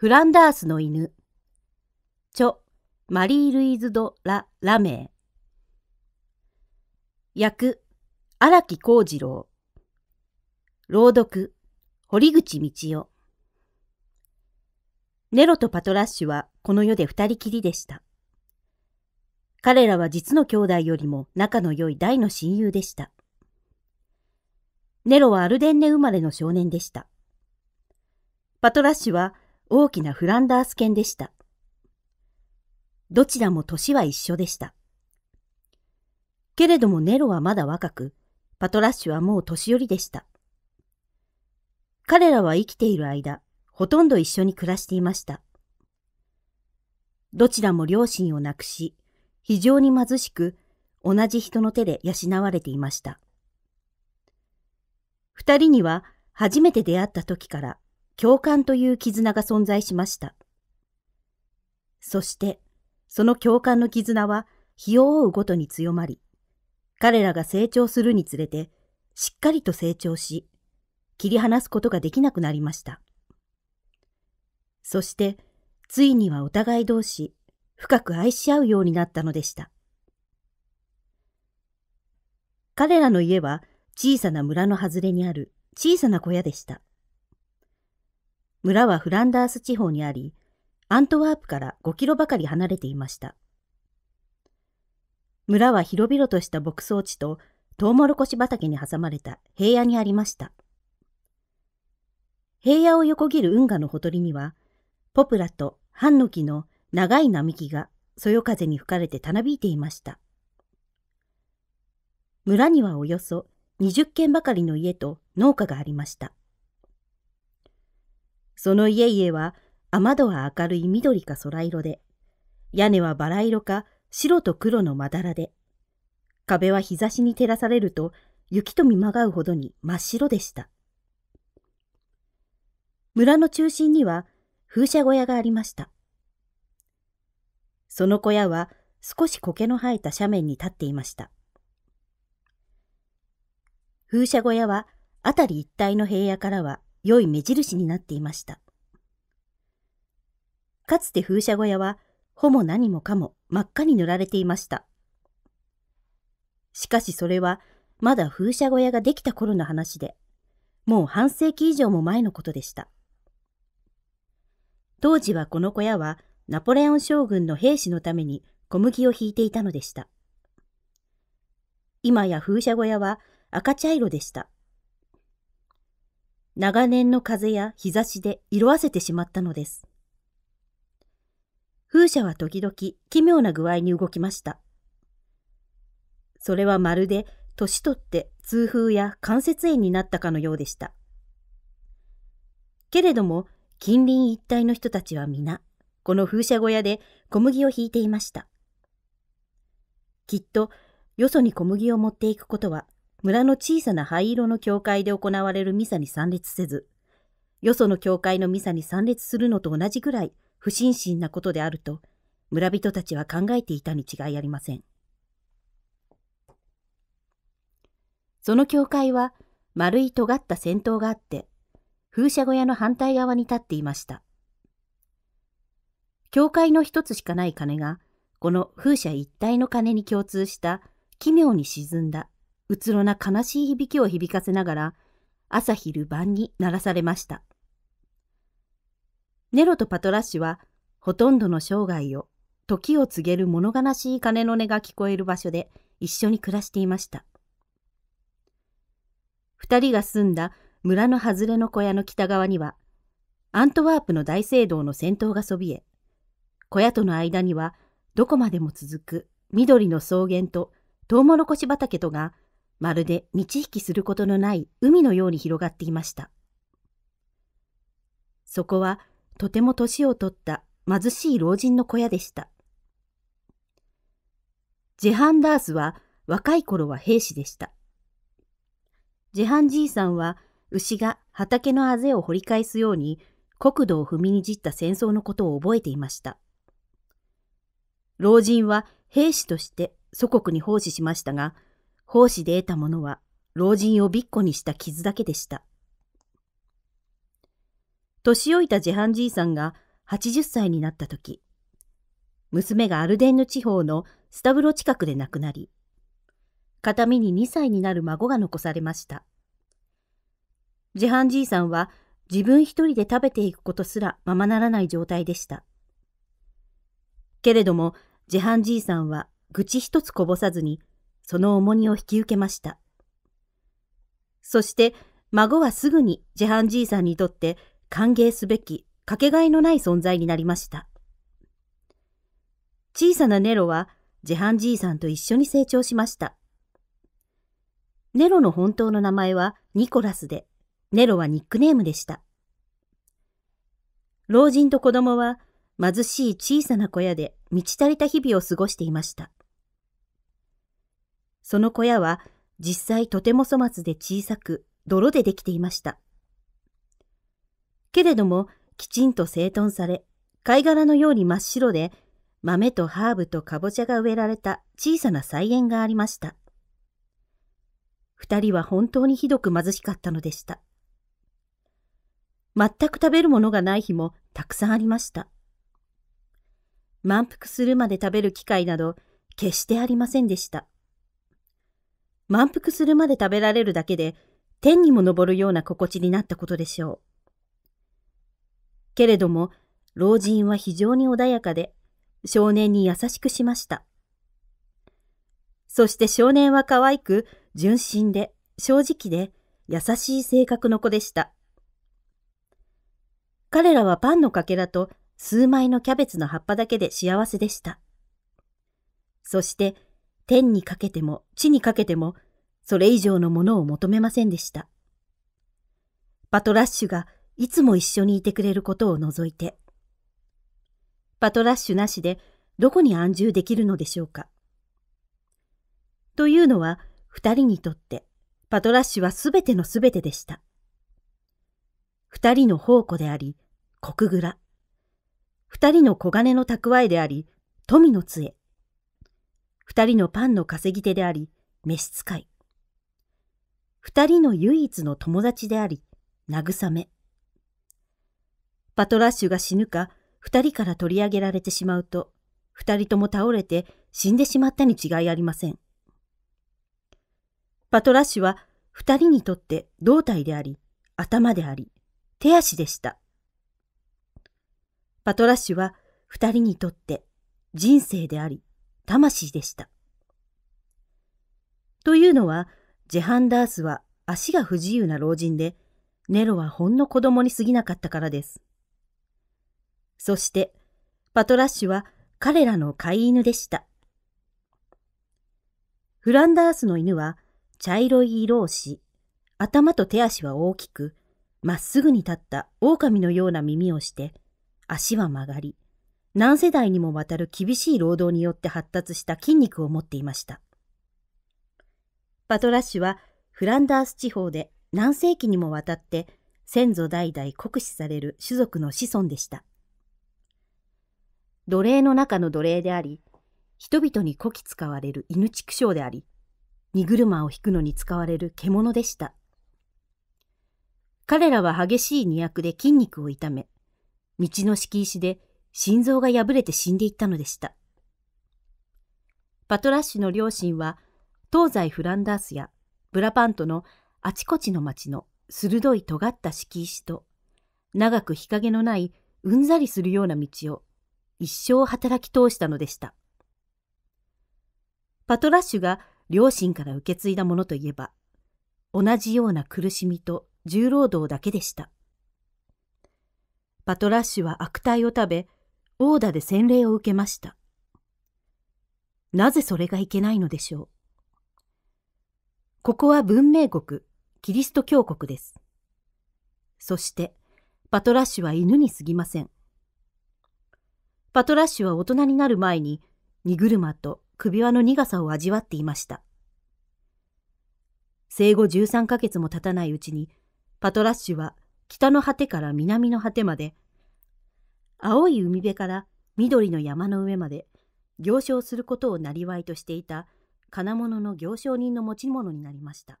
フランダースの犬。著、マリー・ルイズ・ド・ラ・ラメイ。役、荒木幸次郎。朗読、堀口道夫。ネロとパトラッシュはこの世で二人きりでした。彼らは実の兄弟よりも仲の良い大の親友でした。ネロはアルデンネ生まれの少年でした。パトラッシュは大きなフランダース犬でした。どちらも年は一緒でした。けれどもネロはまだ若く、パトラッシュはもう年寄りでした。彼らは生きている間、ほとんど一緒に暮らしていました。どちらも両親を亡くし、非常に貧しく、同じ人の手で養われていました。二人には初めて出会った時から共感という絆が存在しました。そして、その共感の絆は日を追うごとに強まり、彼らが成長するにつれて、しっかりと成長し、切り離すことができなくなりました。そして、ついにはお互い同士、深く愛し合うようになったのでした。彼らの家は小さな村の外れにある小さな小屋でした。村はフランダース地方にあり、アントワープから5キロばかり離れていました。村は広々とした牧草地とトウモロコシ畑に挟まれた平野にありました。平野を横切る運河のほとりには、ポプラとハンノキの長い並木がそよ風に吹かれてたなびいていました。村にはおよそ20軒ばかりの家と農家がありました。その家々は雨戸は明るい緑か空色で、屋根はバラ色か白と黒のまだらで、壁は日差しに照らされると雪と見まがうほどに真っ白でした。村の中心には風車小屋がありました。その小屋は少し苔の生えた斜面に立っていました。風車小屋は辺り一帯の平野からは良い目印になっていました。かつて風車小屋は、ほぼ何もかも真っ赤に塗られていました。しかしそれは、まだ風車小屋ができた頃の話で、もう半世紀以上も前のことでした。当時はこの小屋は、ナポレオン将軍の兵士のために小麦を引いていたのでした。今や風車小屋は赤茶色でした。長年の風や日差しで色あせてしまったのです。風車は時々奇妙な具合に動きました。それはまるで年取って痛風や関節炎になったかのようでした。けれども近隣一帯の人たちは皆、この風車小屋で小麦を引いていました。きっとよそに小麦を持っていくことは村の小さな灰色の教会で行われるミサに参列せず、よその教会のミサに参列するのと同じくらい不審心なことであると、村人たちは考えていたに違いありません。その教会は丸い尖った尖塔があって、風車小屋の反対側に立っていました。教会の一つしかない鐘が、この風車一体の鐘に共通した奇妙に沈んだうつろな悲しい響きを響かせながら、朝昼晩に鳴らされました。ネロとパトラッシュは、ほとんどの生涯を、時を告げる物悲しい鐘の音が聞こえる場所で一緒に暮らしていました。二人が住んだ村の外れの小屋の北側には、アントワープの大聖堂の先頭がそびえ、小屋との間には、どこまでも続く緑の草原とトウモロコシ畑とがまるで満ち引きすることのない海のように広がっていました。そこはとても年を取った貧しい老人の小屋でした。ジェハンダースは若い頃は兵士でした。ジェハンじいさんは牛が畑のあぜを掘り返すように国土を踏みにじった戦争のことを覚えていました。老人は兵士として祖国に奉仕しましたが、奉仕で得たものは老人をびっこにした傷だけでした。年老いたジェハンじいさんが80歳になった時、娘がアルデンヌ地方のスタブロ近くで亡くなり、形見に2歳になる孫が残されました。ジェハンじいさんは自分一人で食べていくことすらままならない状態でした。けれども、ジェハンじいさんは愚痴一つこぼさずにその重荷を引き受けました。そして孫はすぐにジェハンじいさんにとって歓迎すべきかけがえのない存在になりました。小さなネロはジェハンじいさんと一緒に成長しました。ネロの本当の名前はニコラスで、ネロはニックネームでした。老人と子供は貧しい小さな小屋で満ち足りた日々を過ごしていました。その小屋は実際とても粗末で小さく泥でできていました。けれどもきちんと整頓され、貝殻のように真っ白で豆とハーブとかぼちゃが植えられた小さな菜園がありました。二人は本当にひどく貧しかったのでした。全く食べるものがない日もたくさんありました。満腹するまで食べる機会など決してありませんでした。満腹するまで食べられるだけで、天にも昇るような心地になったことでしょう。けれども、老人は非常に穏やかで、少年に優しくしました。そして少年は可愛く、純真で、正直で、優しい性格の子でした。彼らはパンのかけらと数枚のキャベツの葉っぱだけで幸せでした。そして天にかけても地にかけても、それ以上のものを求めませんでした。パトラッシュがいつも一緒にいてくれることを除いて。パトラッシュなしでどこに安住できるのでしょうか。というのは、二人にとってパトラッシュはすべてのすべてでした。二人の宝庫であり、国蔵。二人の小金の蓄えであり、富の杖。二人のパンの稼ぎ手であり、召使い。二人の唯一の友達であり、慰め。パトラッシュが死ぬか、二人から取り上げられてしまうと、二人とも倒れて死んでしまったに違いありません。パトラッシュは二人にとって胴体であり、頭であり、手足でした。パトラッシュは二人にとって人生であり、魂でした。というのは、ジェハンダースは足が不自由な老人で、ネロはほんの子供に過ぎなかったからです。そして、パトラッシュは彼らの飼い犬でした。フランダースの犬は茶色い色をし、頭と手足は大きく、まっすぐに立った狼のような耳をして、足は曲がり、何世代にもわたる厳しい労働によって発達した筋肉を持っていました。パトラッシュはフランダース地方で何世紀にもわたって先祖代々酷使される種族の子孫でした。奴隷の中の奴隷であり、人々にこき使われる犬畜生であり、荷車を引くのに使われる獣でした。彼らは激しい荷役で筋肉を痛め、道の敷石で心臓が破れて死んでいったのでした。パトラッシュの両親は、東西フランダースやブラパントのあちこちの町の鋭い尖った敷石と、長く日陰のないうんざりするような道を一生働き通したのでした。パトラッシュが両親から受け継いだものといえば、同じような苦しみと重労働だけでした。パトラッシュは悪態を食べ、オーダで洗礼を受けました。なぜそれがいけないのでしょう。ここは文明国、キリスト教国です。そして、パトラッシュは犬に過ぎません。パトラッシュは大人になる前に、荷車と首輪の苦さを味わっていました。生後13ヶ月も経たないうちに、パトラッシュは北の果てから南の果てまで青い海辺から緑の山の上まで行商することをなりわいとしていた金物の行商人の持ち物になりました。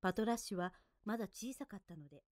パトラッシュはまだ小さかったので、